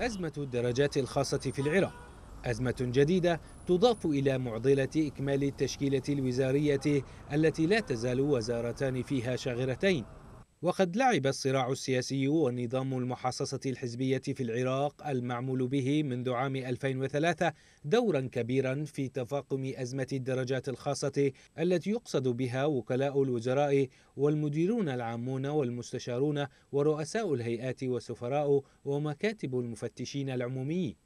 أزمة الدرجات الخاصة في العراق أزمة جديدة تضاف إلى معضلة إكمال التشكيلة الوزارية التي لا تزال وزارتان فيها شاغرتين وقد لعب الصراع السياسي والنظام المحاصصة الحزبية في العراق المعمول به منذ عام 2003 دورا كبيرا في تفاقم أزمة الدرجات الخاصة التي يقصد بها وكلاء الوزراء والمديرون العامون والمستشارون ورؤساء الهيئات والسفراء ومكاتب المفتشين العمومي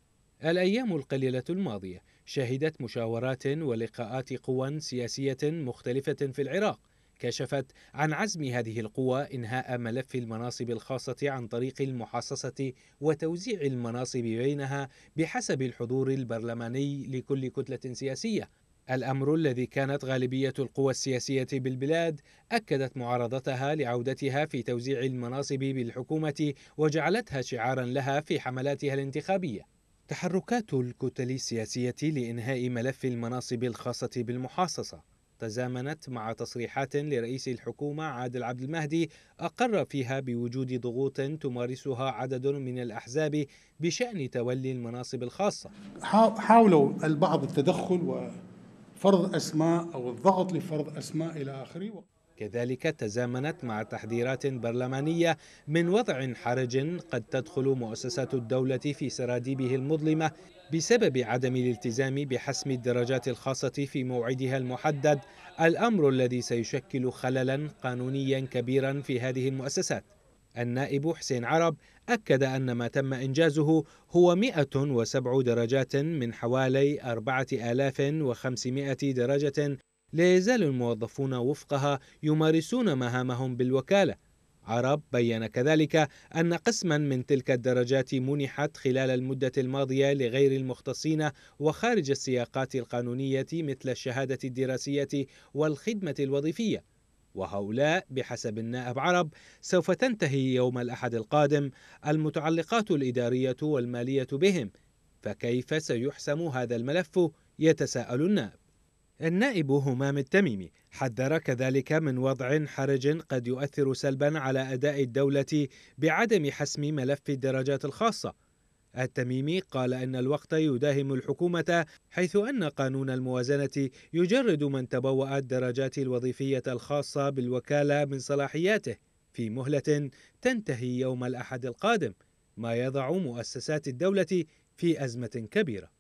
الأيام القليلة الماضية شهدت مشاورات ولقاءات قوى سياسية مختلفة في العراق كشفت عن عزم هذه القوى إنهاء ملف المناصب الخاصة عن طريق المحاصصة وتوزيع المناصب بينها بحسب الحضور البرلماني لكل كتلة سياسية الأمر الذي كانت غالبية القوى السياسية بالبلاد أكدت معارضتها لعودتها في توزيع المناصب بالحكومة وجعلتها شعارا لها في حملاتها الانتخابية تحركات الكتل السياسية لإنهاء ملف المناصب الخاصة بالمحاصصة تزامنت مع تصريحات لرئيس الحكومة عادل عبد المهدي أقر فيها بوجود ضغوط تمارسها عدد من الأحزاب بشأن تولي المناصب الخاصة حاولوا البعض التدخل وفرض أسماء أو الضغط لفرض أسماء إلى آخره كذلك تزامنت مع تحذيرات برلمانية من وضع حرج قد تدخل مؤسسات الدولة في سراديبه المظلمة بسبب عدم الالتزام بحسم الدرجات الخاصة في موعدها المحدد الأمر الذي سيشكل خللا قانونيا كبيرا في هذه المؤسسات النائب حسين عرب أكد أن ما تم إنجازه هو 107 درجات من حوالي 4500 درجة لا يزال الموظفون وفقها يمارسون مهامهم بالوكالة عرب بين كذلك أن قسما من تلك الدرجات منحت خلال المدة الماضية لغير المختصين وخارج السياقات القانونية مثل الشهادة الدراسية والخدمة الوظيفية وهؤلاء بحسب النائب عرب سوف تنتهي يوم الأحد القادم المتعلقات الإدارية والمالية بهم فكيف سيحسم هذا الملف يتساءل النائب النائب همام التميمي حذر كذلك من وضع حرج قد يؤثر سلبا على اداء الدوله بعدم حسم ملف الدرجات الخاصه. التميمي قال ان الوقت يداهم الحكومه حيث ان قانون الموازنه يجرد من تبوا الدرجات الوظيفيه الخاصه بالوكاله من صلاحياته في مهله تنتهي يوم الاحد القادم ما يضع مؤسسات الدوله في ازمه كبيره.